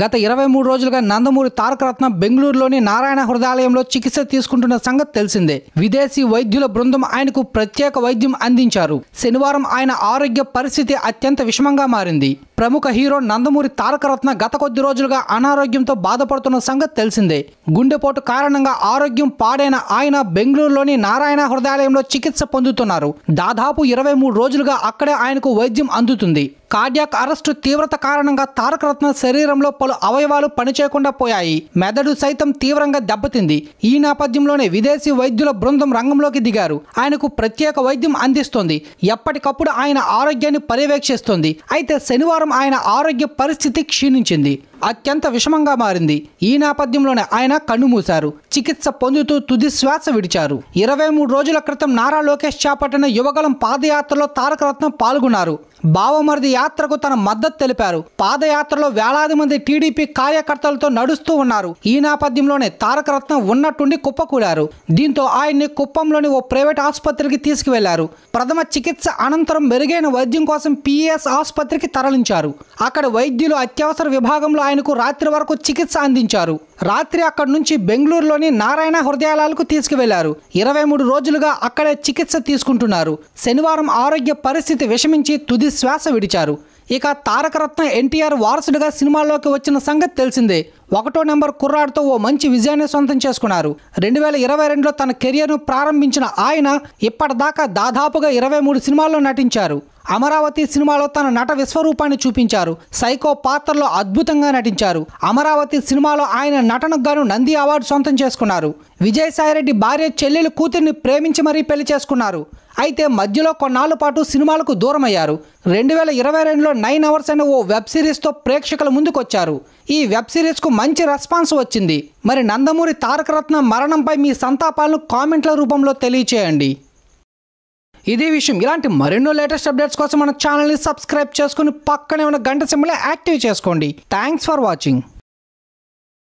గత ఇరవై మూడు రోజులుగా నందమూరి తారకరత్నం బెంగళూరులోని నారాయణ హృదయాలయంలో చికిత్స తీసుకుంటున్న సంగతి తెలిసిందే విదేశీ వైద్యుల బృందం ఆయనకు ప్రత్యేక వైద్యం అందించారు శనివారం ఆయన ఆరోగ్య పరిస్థితి అత్యంత విషమంగా మారింది ప్రముఖ హీరో నందమూరి తారకరత్న గత కొద్ది రోజులుగా అనారోగ్యంతో బాధపడుతున్న సంగతి తెలిసిందే గుండెపోటు కారణంగా ఆరోగ్యం పాడైన ఆయన బెంగళూరులోని నారాయణ హృదయాలయంలో చికిత్స పొందుతున్నారు దాదాపు ఇరవై మూడు రోజులుగా అక్కడే ఆయనకు వైద్యం అందుతుంది కార్డియాక్ అరెస్టు తీవ్రత కారణంగా తారకరత్న శరీరంలో పలు అవయవాలు పనిచేయకుండా పోయాయి మెదడు సైతం తీవ్రంగా దెబ్బతింది ఈ నేపథ్యంలోనే విదేశీ వైద్యుల బృందం రంగంలోకి దిగారు ఆయనకు ప్రత్యేక వైద్యం అందిస్తోంది ఎప్పటికప్పుడు ఆయన ఆరోగ్యాన్ని పర్యవేక్షిస్తుంది అయితే శనివారం ఆయన ఆరోగ్య పరిస్థితి క్షీణించింది అత్యంత విషమంగా మారింది ఈ నేపథ్యంలోనే ఆయన కన్నుమూశారు చికిత్స పొందుతూ తుది శ్వాస విడిచారు ఇరవై మూడు రోజుల క్రితం నారా లోకేష్ చేపట్టిన యువగలం పాదయాత్రలో తారకరత్నం పాల్గొన్నారు బావమరిది యాత్రకు తన మద్దతు తెలిపారు పాదయాత్రలో వేలాది మంది టీడీపీ కార్యకర్తలతో నడుస్తూ ఉన్నారు ఈ నేపథ్యంలోనే తారకరత్నం ఉన్నట్టుండి కుప్పకూలారు దీంతో ఆయన్ని కుప్పంలోని ఓ ప్రైవేట్ ఆసుపత్రికి తీసుకువెళ్లారు ప్రథమ చికిత్స అనంతరం మెరుగైన వైద్యం కోసం పిఎస్ ఆసుపత్రికి తరలించారు అక్కడ వైద్యులు అత్యవసర విభాగంలో ఆయన ఆయనకు రాత్రి వరకు చికిత్స అందించారు రాత్రి అక్కడి నుంచి బెంగళూరులోని నారాయణ హృదయాలకు తీసుకువెళ్లారు ఇరవై మూడు రోజులుగా అక్కడే చికిత్స తీసుకుంటున్నారు శనివారం ఆరోగ్య పరిస్థితి విషమించి తుది శ్వాస విడిచారు ఇక తారకరత్న ఎన్టీఆర్ వారసుడిగా సినిమాల్లోకి వచ్చిన సంగతి తెలిసిందే ఒకటో నెంబర్ కుర్రాడితో ఓ మంచి విజయాన్ని సొంతం చేసుకున్నారు రెండు వేల ఇరవై రెండులో తన కెరియర్ను ప్రారంభించిన ఆయన ఇప్పటిదాకా దాదాపుగా ఇరవై మూడు సినిమాల్లో నటించారు అమరావతి సినిమాలో తన నట విశ్వరూపాన్ని చూపించారు సైకో పాత్రలో అద్భుతంగా నటించారు అమరావతి సినిమాలో ఆయన నటనకు గాను నంది అవార్డు సొంతం చేసుకున్నారు విజయసాయిరెడ్డి భార్య చెల్లెలు కూతుర్ని ప్రేమించి మరీ పెళ్లి చేసుకున్నారు అయితే మధ్యలో కొన్నాళ్ళ పాటు సినిమాలకు దూరమయ్యారు రెండు వేల ఇరవై రెండులో నైన్ అవర్స్ అనే ఓ వెబ్ సిరీస్తో ప్రేక్షకుల ముందుకొచ్చారు ఈ వెబ్ సిరీస్కు మంచి రెస్పాన్స్ వచ్చింది మరి నందమూరి తారకరత్న మరణంపై మీ సంతాపాలను కామెంట్ల రూపంలో తెలియచేయండి ఇదే విషయం ఇలాంటి మరెన్నో లేటెస్ట్ అప్డేట్స్ కోసం మన ఛానల్ని సబ్స్క్రైబ్ చేసుకుని పక్కనే ఉన్న గంట సింబల్ యాక్టివ్ చేసుకోండి థ్యాంక్స్ ఫర్ వాచింగ్